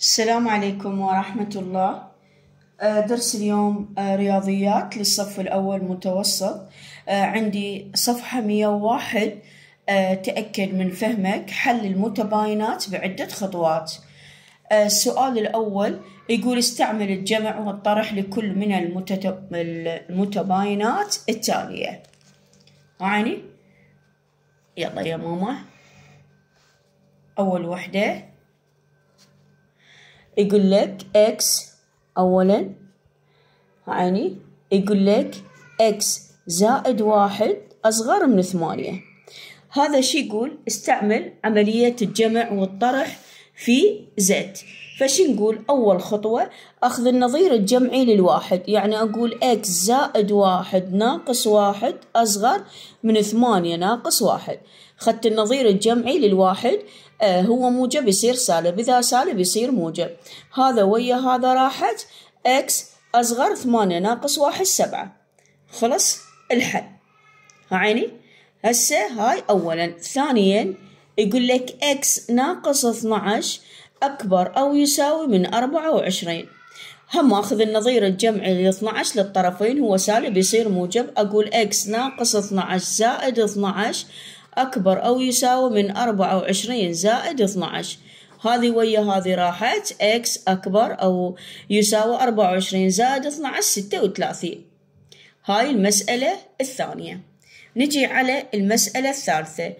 السلام عليكم ورحمة الله آه، درس اليوم آه، رياضيات للصف الأول متوسط آه، عندي صفحة 101 تأكد من فهمك حل المتباينات بعدة خطوات السؤال الأول يقول استعمل الجمع والطرح لكل من المتباينات التالية معاني يلا يا ماما أول وحدة يقول لك x أولا يعني يقول لك x زائد واحد أصغر من ثمانية هذا شي يقول استعمل عملية الجمع والطرح في زد فش نقول أول خطوة أخذ النظير الجمعي للواحد يعني أقول إكس زائد واحد ناقص واحد أصغر من ثمانية ناقص واحد خدت النظير الجمعي للواحد آه هو موجب يصير سالب إذا سالب يصير موجب هذا ويا هذا راحت إكس أصغر ثمانية ناقص واحد سبعة خلص الحل عيني هسه هاي أولا ثانيا يقول لك x ناقص 12 أكبر أو يساوي من 24 هم أخذ النظير الجمعي ل 12 للطرفين هو سالب يصير موجب أقول x ناقص 12 زائد 12 أكبر أو يساوي من 24 زائد 12 هذه ويا هذه راحت x أكبر أو يساوي 24 زائد 12 36 هاي المسألة الثانية نجي على المسألة الثالثة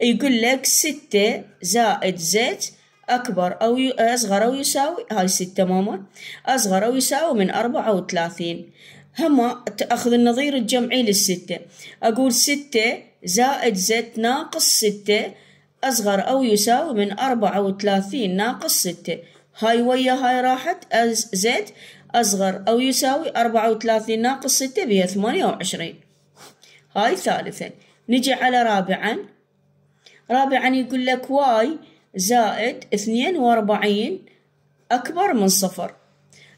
يقول لك ستة زائد زيت أكبر أو أصغر أو يساوي هاي ستة ماما أصغر أو يساوي من أربعة وثلاثين هما تأخذ النظير الجمعي للستة أقول ستة زائد زيت ناقص ستة أصغر أو يساوي من أربعة وثلاثين ناقص ستة هاي ويا هاي راحت زيت أصغر أو يساوي أربعة وثلاثين ناقص ستة بها ثمانية وعشرين هاي ثالثا نجي على رابعا رابعا يقول لك واي زائد اثنين واربعين أكبر من صفر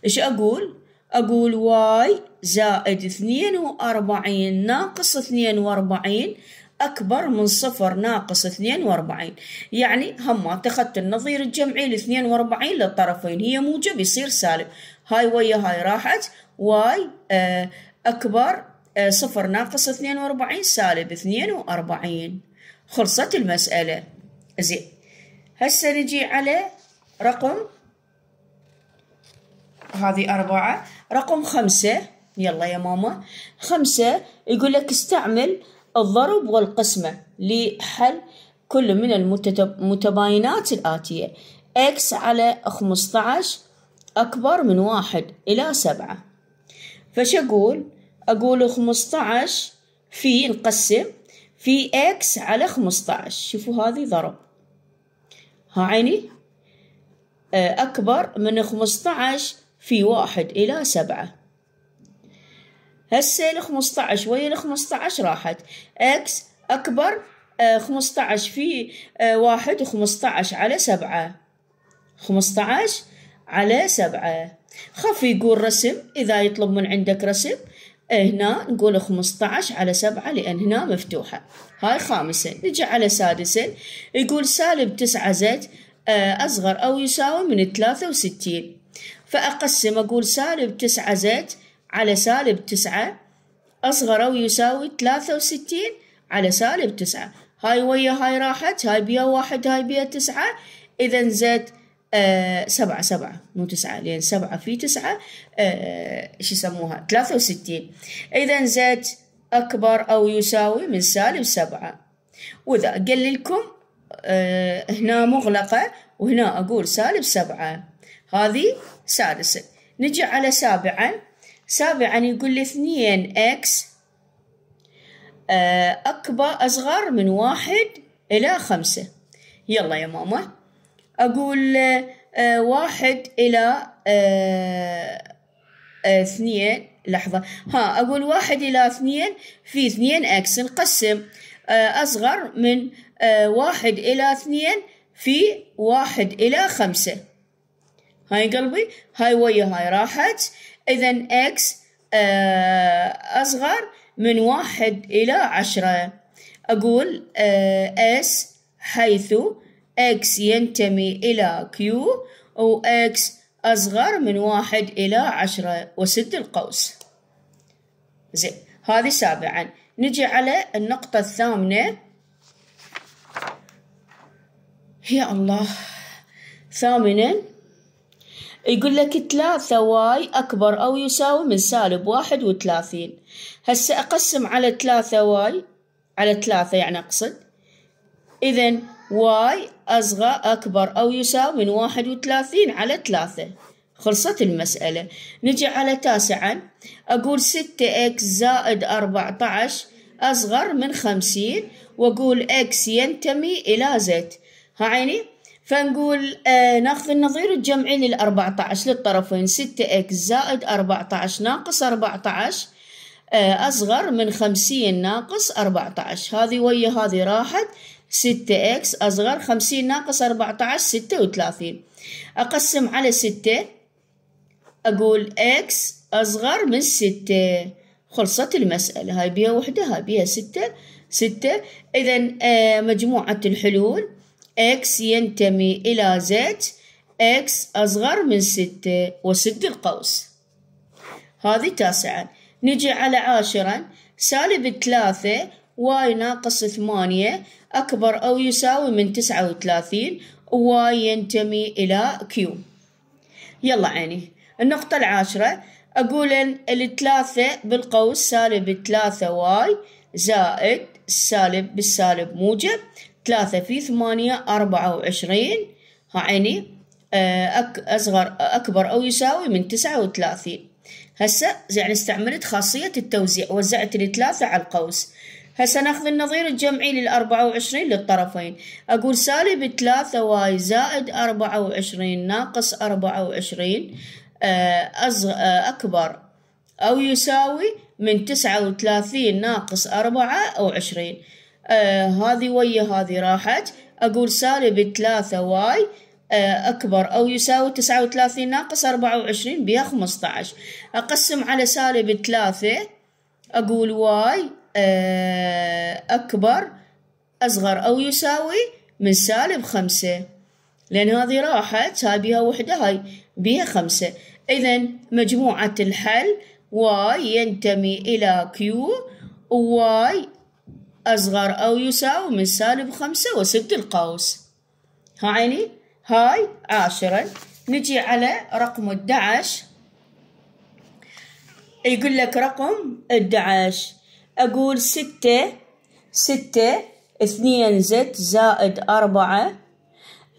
إيش أقول؟ أقول واي زائد اثنين وأربعين ناقص اثنين وأربعين أكبر من صفر ناقص اثنين وأربعين يعني هم اتخذت النظير الجمعي لاثنين وأربعين للطرفين هي موجب يصير سالب هاي ويا هاي راحت واي آه، أكبر آه، صفر ناقص اثنين وأربعين سالب اثنين وأربعين خلصت المسألة زين هسا نجي على رقم هذه أربعة رقم خمسة يلا يا ماما خمسة يقول لك استعمل الضرب والقسمة لحل كل من المتباينات الآتية x على 15 أكبر من واحد إلى سبعة فش أقول؟ أقول 15 في نقسم في إكس على خمسة شوفوا هذه ضرب ها عيني آه، أكبر من خمسة في واحد إلى سبعة هسه الخمسة ويا الخمسة راحت إكس أكبر آه، خمسة عشر في آه، واحد وخمسة على سبعة خمسة على سبعة خف يقول رسم إذا يطلب من عندك رسم هنا نقول 15 على 7 لأن هنا مفتوحة هاي خامسة نجي على سادسة يقول سالب 9 زد آه، أصغر أو يساوي من 63 فأقسم أقول سالب 9 زد على سالب 9 أصغر أو يساوي 63 على سالب 9 هاي ويا هاي راحت هاي بيا واحد هاي بيا 9 إذا زد آه، سبعة سبعة مو تسعة لأن سبعة في تسعة آه شو يسموها ثلاثة وستين إذا زد أكبر أو يساوي من سالب سبعة وإذا قل لكم آه هنا مغلقة وهنا أقول سالب سبعة هذه سادسة نجي على سابعا سابعا يقول لي اثنين إكس آه، أكبر أصغر من واحد إلى خمسة يلا يا ماما أقول آه، واحد إلى آه، آه، اثنين لحظة ها أقول واحد إلى اثنين في اثنين إكس نقسم أصغر من واحد إلى اثنين في واحد إلى خمسة هاي قلبي هاي ويا هاي راحت إذا إكس أصغر من واحد إلى عشرة أقول إس حيث X ينتمي إلى Q x أصغر من واحد إلى عشرة وسد القوس زين هذه سابعا نجي على النقطة الثامنة يا الله ثامنا يقول لك ثلاثة واي أكبر أو يساوي من سالب واحد وثلاثين هسا أقسم على ثلاثة واي على ثلاثة يعني أقصد إذا واي أصغر أكبر أو يساوي من واحد وثلاثين على ثلاثة خلصت المسألة نجي على تاسعا أقول ستة إكس زائد أربعة عشر أصغر من خمسين وأقول إكس ينتمي إلى زد عيني فنقول آه ناخذ النظير الجمعي للأربعة عشر للطرفين ستة إكس زائد أربعة عشر ناقص أربعة عشر آه، أصغر من خمسين ناقص أربعة عشر هذه ويا هذه راحت ستة إكس أصغر خمسين ناقص أربعة عشر ستة وثلاثين أقسم على ستة أقول إكس أصغر من ستة خلصت المسألة هاي بيها وحدة هاي بيها ستة ستة إذا آه، مجموعة الحلول إكس ينتمي إلى زد إكس أصغر من ستة وسد القوس هذه تاسعاً نجي على عاشرا سالب ثلاثة واي ناقص ثمانية أكبر أو يساوي من تسعة وثلاثين واي ينتمي إلى كيو يلا عيني النقطة العاشرة أقول الثلاثة بالقوس سالب ثلاثة واي زائد السالب بالسالب موجب ثلاثة في ثمانية أربعة وعشرين ها عيني آه، أصغر أكبر أو يساوي من تسعة وثلاثين هسه يعني استعملت خاصية التوزيع وزعت الثلاثة على القوس هسه ناخذ النظير الجمعي للأربعة وعشرين للطرفين أقول سالب ثلاثة واي زائد أربعة وعشرين ناقص أربعة وعشرين آه، آه، أكبر أو يساوي من تسعة وثلاثين ناقص أربعة وعشرين آه، هذه ويا هذه راحت أقول سالب ثلاثة واي آه، أكبر أو يساوي تسعة وثلاثين ناقص أربعة وعشرين بها خمسة عشر أقسم على سالب ثلاثة أقول واي آه، أكبر أصغر أو يساوي من سالب خمسة لأن هذه راحت هاي بها وحدة هاي بها خمسة إذا مجموعة الحل واي ينتمي إلى كيو وواي أصغر أو يساوي من سالب خمسة وست القوس ها عيني هاي عاشرة نجي على رقم الدعش يقول لك رقم الدعش أقول ستة ستة اثنين زد زائد أربعة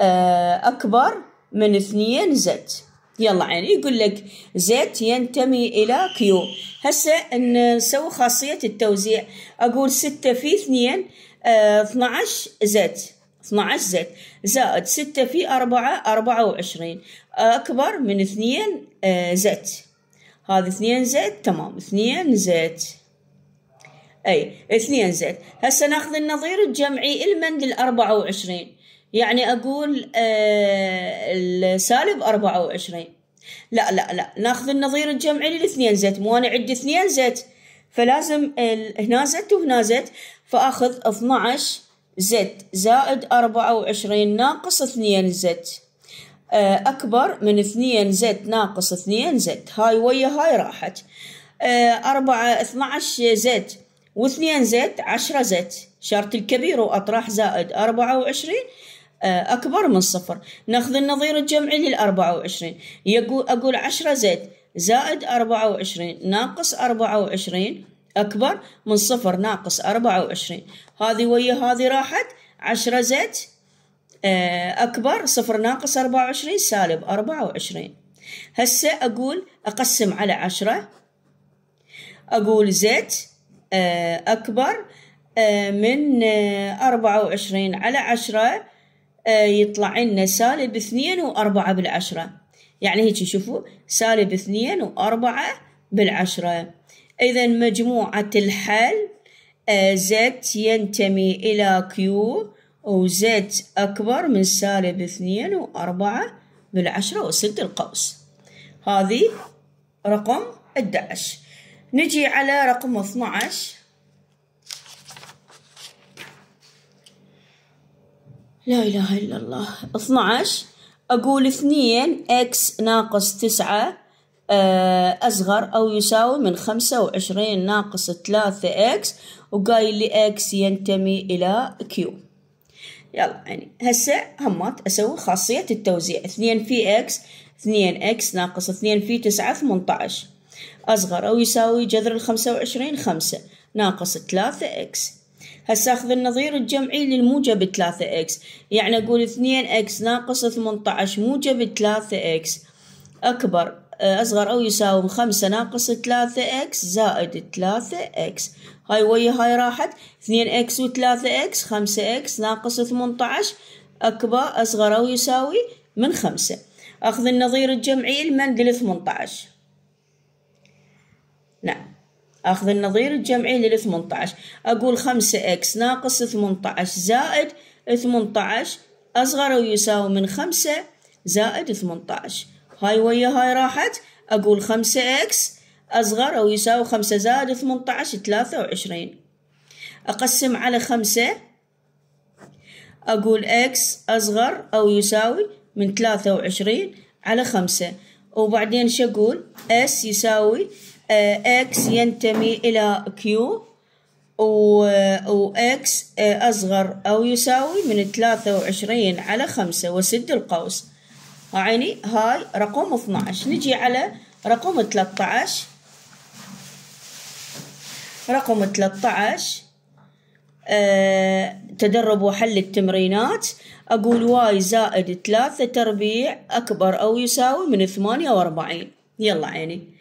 آه، أكبر من اثنين زد يلا عيني يعني يقول لك زد ينتمي إلى كيو هسه نسوي خاصية التوزيع أقول ستة في اثنين آه، اثناعش زد 12 زد زائد 6 في 4 24 أكبر من 2 آه، زد هذا 2 زد تمام 2 زد أي 2 زد هسه ناخذ النظير الجمعي المن لل 24 يعني أقول آه، السالب 24 لا لا لا ناخذ النظير الجمعي لل 2 زد مو انا عندي 2 زد فلازم هنا زد وهنا زد فاخذ 12 زد زائد أربعة وعشرين ناقص اثنين زد آه، أكبر من اثنين زد ناقص اثنين زد هاي ويا هاي راحت آه، أربعة اثناعش زد واثنين زد عشرة زد شرط الكبير وأطراح زائد أربعة وعشرين آه، أكبر من صفر ناخذ النظير الجمعي للأربعة وعشرين يقول أقول عشرة زد زائد أربعة وعشرين ناقص أربعة وعشرين أكبر من صفر ناقص أربعة وعشرين هذه ويا هذه راحت عشرة زد آه، أكبر صفر ناقص أربعة وعشرين سالب أربعة وعشرين هسه أقول أقسم على عشرة أقول زد آه، أكبر آه، من أربعة وعشرين على عشرة يطلع لنا سالب اثنين وأربعة بالعشرة يعني هيك شوفوا سالب اثنين وأربعة بالعشرة إذا مجموعة الحل آه، Z ينتمي إلى Q Z أكبر من سالب اثنين وأربعة بالعشرة وست القوس هذه رقم 11 نجي على رقم 12 لا إله إلا الله 12 أقول اثنين إكس ناقص تسعة آه، أصغر أو يساوي من خمسة وعشرين ناقص ثلاثة إكس وقايل لي إكس ينتمي إلى كيو يلا يعني هسه همات أسوي خاصية التوزيع اثنين في إكس اثنين إكس ناقص اثنين في تسعة ثمنطعش أصغر أو يساوي جذر الخمسة وعشرين خمسة ناقص ثلاثة إكس هسه اخذ النظير الجمعي للموجب ثلاثة إكس يعني اقول اثنين إكس ناقص ثمنطعش موجب ثلاثة إكس اكبر أصغر أو يساوي خمسة ناقص ثلاثة إكس زائد ثلاثة إكس هاي ويا هاي راحت اثنين إكس وثلاثة إكس خمسة إكس ناقص ثمنتعش أكبر أصغر أو يساوي من خمسة أخذ النظير الجمعي لمن ثمنتعش نعم أخذ النظير الجمعي للثمنتعش أقول خمسة إكس ناقص ثمنتعش زائد ثمنتعش أصغر أو يساوي من خمسة زائد ثمنتعش هاي ويا هاي راحت أقول خمسة إكس أصغر أو يساوي خمسة زائد ثمنتعش ثلاثة وعشرين أقسم على خمسة أقول إكس أصغر أو يساوي من ثلاثة وعشرين على خمسة وبعدين شو أقول إس يساوي آه، إكس ينتمي إلى كيو و إكس آه، أصغر أو يساوي من ثلاثة وعشرين على خمسة وسد القوس عيني هاي رقم 12 نجي على رقم 13 رقم 13 أه تدرب وحل التمرينات أقول واي زائد 3 تربيع أكبر أو يساوي من 48 يلا عيني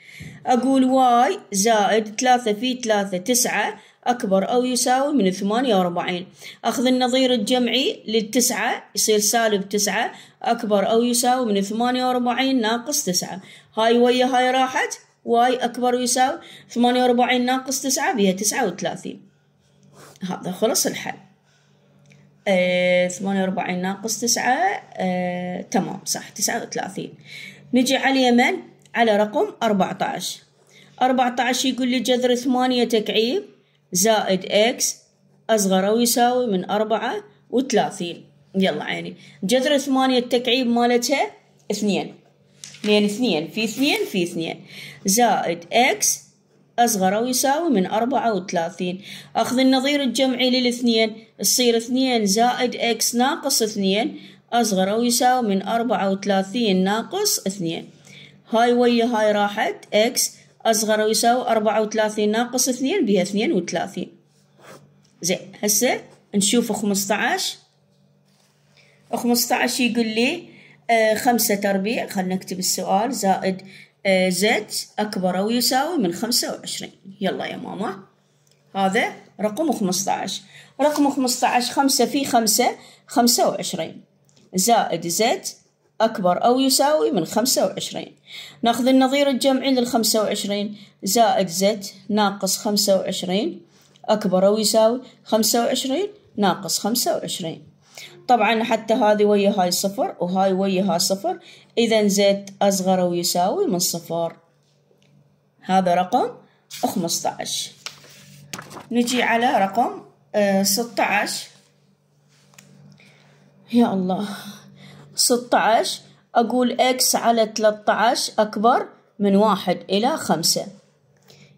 أقول واي زائد ثلاثة في ثلاثة تسعة أكبر أو يساوي من ثمانية وأربعين أخذ النظير الجمعي للتسعة يصير سالب تسعة أكبر أو يساوي من ثمانية وأربعين ناقص تسعة هاي ويا هاي راحت واي أكبر ويساوي ثمانية وأربعين ناقص تسعة بيها تسعة وثلاثين هذا خلص الحل آه، ثمانية وأربعين ناقص تسعة آه، تمام صح تسعة وثلاثين نجي على اليمن على رقم 14 14 يقول لي جذر 8 تكعيب زائد x أصغر أو يساوي من 34 يلا عيني جذر 8 التكعيب مالتها 2 لأن 2 في 2 في 2 زائد x أصغر أو يساوي من أربعة وثلاثين أخذ النظير الجمعي للاثنين تصير 2 زائد x ناقص 2 أصغر أو يساوي من 34 ناقص 2 هاي ويا هاي راحت اكس أصغر أو يساوي أربعة وثلاثين ناقص اثنين بها اثنين وثلاثين زين هسه نشوف خمسطعش خمسطعش يقول لي آه خمسة تربيع خلنا نكتب السؤال زائد آه زد أكبر أو يساوي من خمسة وعشرين يلا يا ماما هذا رقم خمسطعش رقم خمسطعش خمسة في خمسة خمسة وعشرين زائد زد أكبر أو يساوي من خمسة وعشرين ناخذ النظير الجمعي للخمسة وعشرين زائد زد ناقص خمسة وعشرين أكبر أو يساوي خمسة وعشرين ناقص خمسة وعشرين طبعا حتى هذه ويا هاي صفر وهاي ويا هاي صفر إذا زد أصغر أو يساوي من صفر هذا رقم خمسة عشر نجي على رقم آه، ستة عشر يا الله 16 أقول x على 13 أكبر من واحد إلى خمسة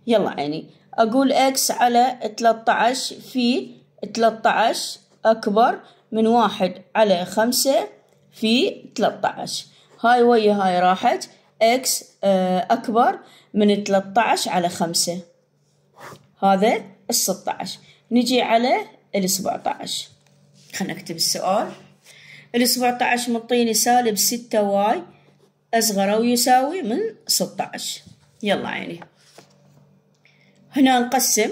يلا عيني أقول x على 13 في 13 أكبر من واحد على خمسة في 13 هاي ويا هاي راحت x آه، أكبر من 13 على خمسة هذا الستة عشر نجي على السبعة عشر خلنا نكتب السؤال ال 17 من طين سالب 6 واي أصغر أو يساوي من 16 يلا عيني هنا نقسم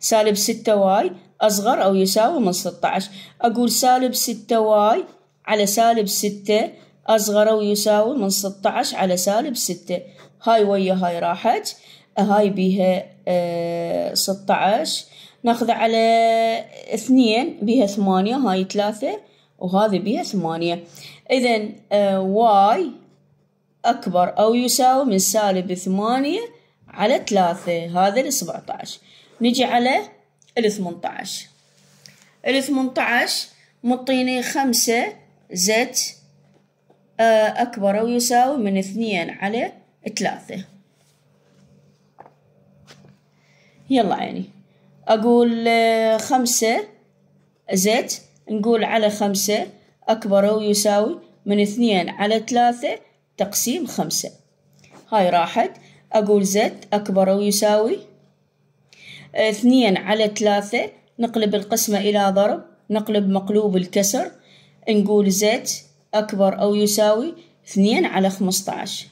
سالب 6 واي أصغر أو يساوي من 16 أقول سالب 6 واي على سالب 6 أصغر أو يساوي من 16 على سالب 6 هاي ويا هاي راحت هاي بيها 16 آه، ناخذه على اثنين بها ثمانية هاي ثلاثة وهذه بها ثمانية إذا آه، واي أكبر أو يساوي من سالب ثمانية على ثلاثة هذا السبعة نجي على الثمانية عشر مطيني خمسة زت آه، أكبر أو يساوي من اثنين على ثلاثة يلا عيني أقول آه، خمسة زيت نقول على خمسة أكبر أو يساوي من اثنين على ثلاثة تقسيم خمسة هاي راحت أقول زيت أكبر أو يساوي آه، اثنين على ثلاثة نقلب القسمة إلى ضرب نقلب مقلوب الكسر نقول زيت أكبر أو يساوي اثنين على خمسة عشر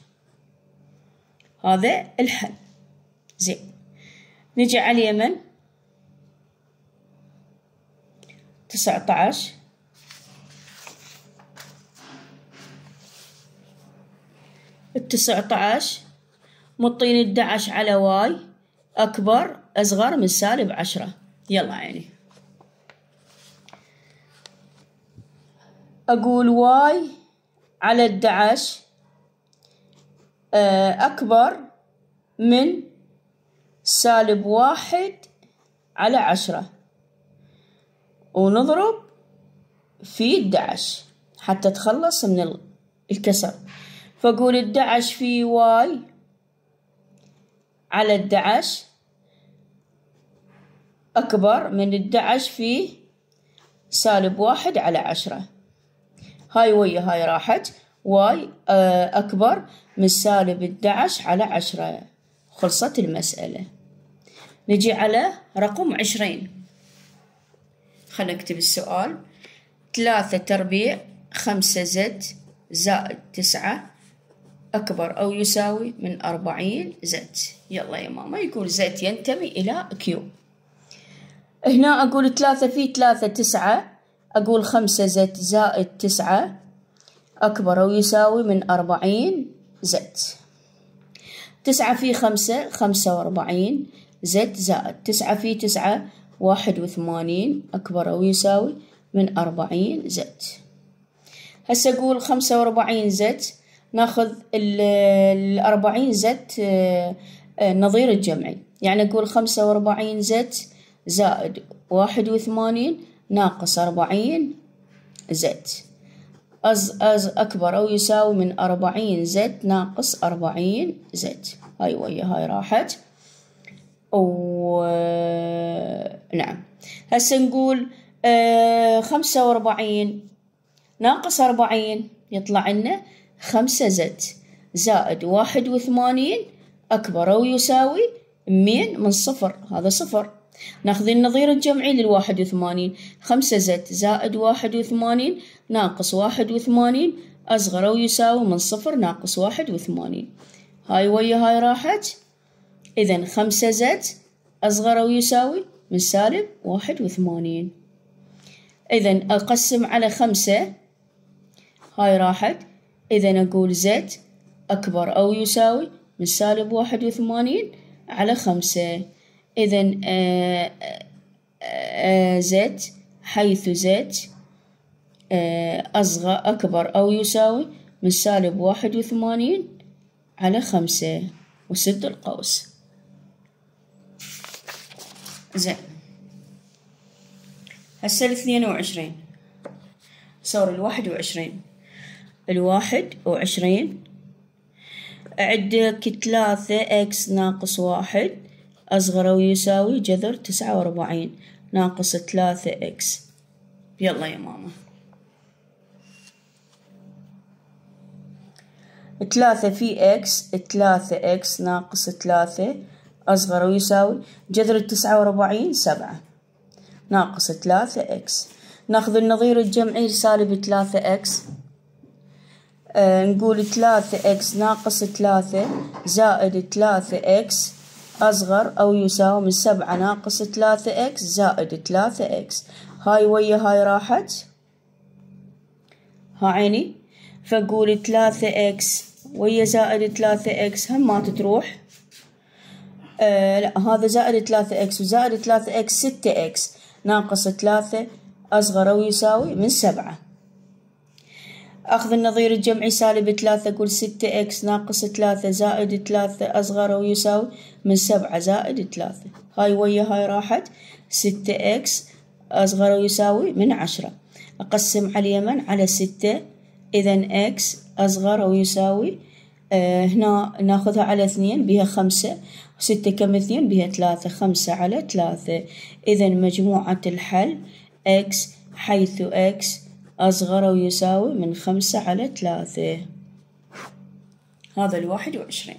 هذا الحل زين نجي على اليمن تسعة عشر التسعة عشر مطين الدعش على واي أكبر أصغر من سالب عشرة يلا عيني أقول واي على الدعش آه، أكبر من سالب واحد على عشرة ونضرب في الدعش حتى تخلص من الكسر فأقول الدعش في واي على الدعش أكبر من الدعش في سالب واحد على عشرة هاي ويا هاي راحت واي آه، أكبر من سالب الدعش على عشرة خلصت المسألة نجي على رقم عشرين خلنا نكتب السؤال ثلاثة تربيع خمسة زد زائد تسعة أكبر أو يساوي من أربعين زد يلا يا ماما يقول زد ينتمي إلى كيو هنا أقول ثلاثة في ثلاثة تسعة أقول خمسة زد زائد تسعة أكبر أو يساوي من أربعين زد تسعة في خمسة خمسة وأربعين زد زائد تسعة في تسعة واحد وثمانين أكبر أو يساوي من أربعين زد هسه أقول خمسة وأربعين زد ناخذ الأربعين زد آه، آه، نظير الجمعي يعني أقول خمسة وأربعين زد زائد واحد وثمانين ناقص أربعين زد أز أز أكبر أو يساوي من أربعين زد ناقص أربعين زد هاي ويا هاي راحت ونعم نعم هسه نقول آه، خمسة وأربعين ناقص أربعين يطلع لنا خمسة زد زائد واحد وثمانين أكبر أو يساوي مين من صفر هذا صفر ناخذ النظير الجمعي للواحد وثمانين خمسة زد زائد واحد وثمانين ناقص واحد وثمانين أصغر أو يساوي من صفر ناقص واحد وثمانين هاي ويا هاي راحت إذا خمسة زد أصغر أو يساوي من سالب واحد وثمانين إذا أقسم على خمسة هاي راحت إذا أقول زد أكبر أو يساوي من سالب واحد وثمانين على خمسة إذا آه، آه، آه، زد حيث زد أصغر أكبر أو يساوي من سالب واحد وثمانين على خمسة وسد القوس زين هسه الاثنين وعشرين صار الواحد وعشرين الواحد وعشرين عد ثلاثة اكس ناقص واحد أصغر أو يساوي جذر تسعة وأربعين ناقص ثلاثة اكس يلا يا ماما ثلاثة في اكس ثلاثة اكس ناقص ثلاثة أصغر ويساوي جذر التسعة وأربعين سبعة ناقص ثلاثة إكس ناخذ النظير الجمعي لسالب ثلاثة إكس آه، نقول ثلاثة إكس ناقص ثلاثة زائد ثلاثة إكس أصغر أو يساوي من سبعة ناقص ثلاثة إكس زائد ثلاثة إكس هاي ويا هاي راحت ها عيني فقول ثلاثة إكس ويا زائد ثلاثة إكس هم ما تتروح آه، لا هذا زائد ثلاثة إكس وزائد ثلاثة إكس ستة إكس ناقص ثلاثة أصغر أو يساوي من سبعة أخذ النظير الجمعي سالب ثلاثة أقول ستة إكس ناقص ثلاثة زائد ثلاثة أصغر أو يساوي من سبعة زائد ثلاثة هاي ويا هاي راحت ستة إكس أصغر أو يساوي من عشرة أقسم على اليمن على ستة إذا إكس أصغر أو يساوي آه، هنا ناخذها على اثنين بها خمسة وستة كم اثنين بها ثلاثة خمسة على ثلاثة إذا مجموعة الحل إكس حيث إكس أصغر أو يساوي من خمسة على ثلاثة هذا الواحد وعشرين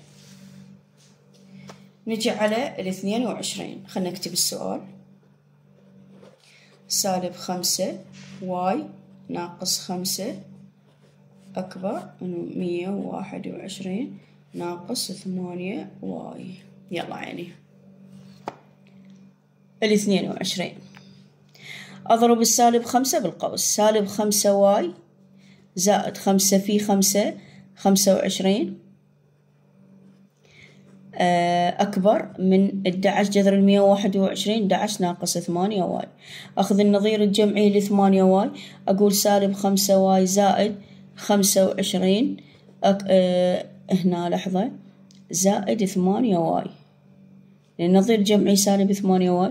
نجي على الاثنين وعشرين خلنا نكتب السؤال سالب خمسة واي ناقص خمسة أكبر من مية وواحد وعشرين ناقص ثمانية واي يلا عيني الاثنين وعشرين أضرب السالب خمسة بالقوس سالب خمسة واي زائد خمسة في خمسة خمسة وعشرين آه، أكبر من الدعش جذر المية واحد وعشرين دعش ناقص ثمانية واي أخذ النظير الجمعي لثمانية واي أقول سالب خمسة واي زائد خمسة وعشرين أك... أه... هنا لحظة زائد ثمانية واي لأن يعني نظير جمعي سالب ثمانية واي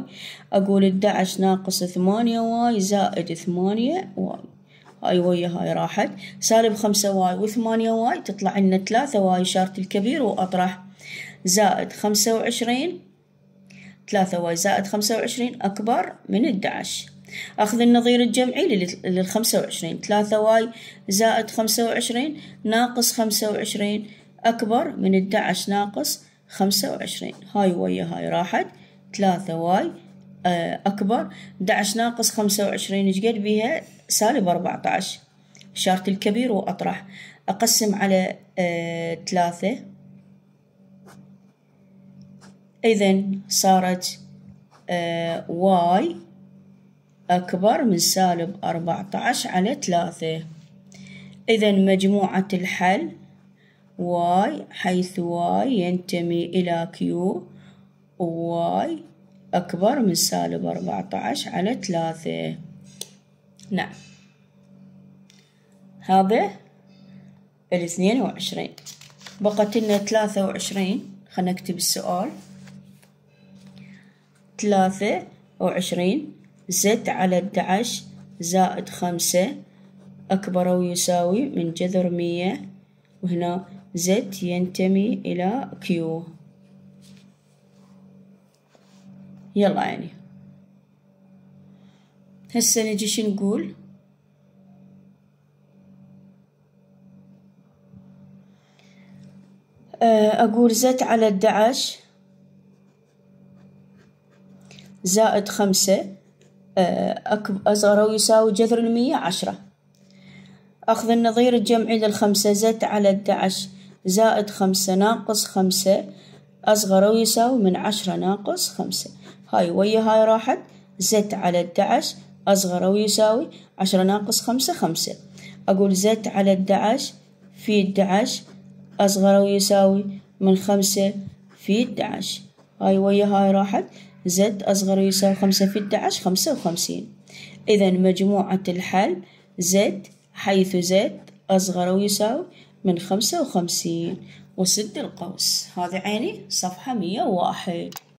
أقول الدعش ناقص ثمانية واي زائد ثمانية واي هاي ويا هاي راحت سالب خمسة واي وثمانية واي تطلع لنا ثلاثة واي شارت الكبير وأطرح زائد خمسة وعشرين ثلاثة واي زائد خمسة وعشرين أكبر من الدعش أخذ النظير الجمعي للخمسة وعشرين ثلاثة واي زائد خمسة وعشرين ناقص خمسة وعشرين أكبر من الدعش ناقص خمسة وعشرين هاي ويا هاي راحت ثلاثة واي آه، أكبر دعش ناقص خمسة وعشرين إيش بيها سالب أربعة عشر إشارة الكبير وأطرح أقسم على آه، ثلاثة إذن صارت آه، واي أكبر من سالب أربعة عشر على ثلاثة إذا مجموعة الحل واي حيث واي ينتمي إلى كيو واي أكبر من سالب أربعة عشر على ثلاثة نعم هذا الاثنين وعشرين بقت لنا ثلاثة وعشرين خلنا نكتب السؤال ثلاثة وعشرين زد على الدعش زائد خمسة أكبر أو يساوي من جذر مية وهنا زد ينتمي إلى كيو يلا يعني هسه نجي شو نقول آه، أقول زد على الدعش زائد خمسة أصغر أو يساوي جذر المية عشرة أخذ النظير الجمعي للخمسة زد على الدعش زائد خمسة ناقص خمسة أصغر أو يساوي من عشرة ناقص خمسة هاي ويا هاي راحت زد على الدعش أصغر أو يساوي عشرة ناقص خمسة خمسة أقول زد على الدعش في الدعش أصغر أو يساوي من خمسة في الدعش هاي ويا هاي راحت زد أصغر يساوي خمسة في الدعش خمسة وخمسين إذا مجموعة الحل زد حيث زد أصغر يساوي من خمسة وخمسين وسد القوس هذا عيني صفحة مية واحد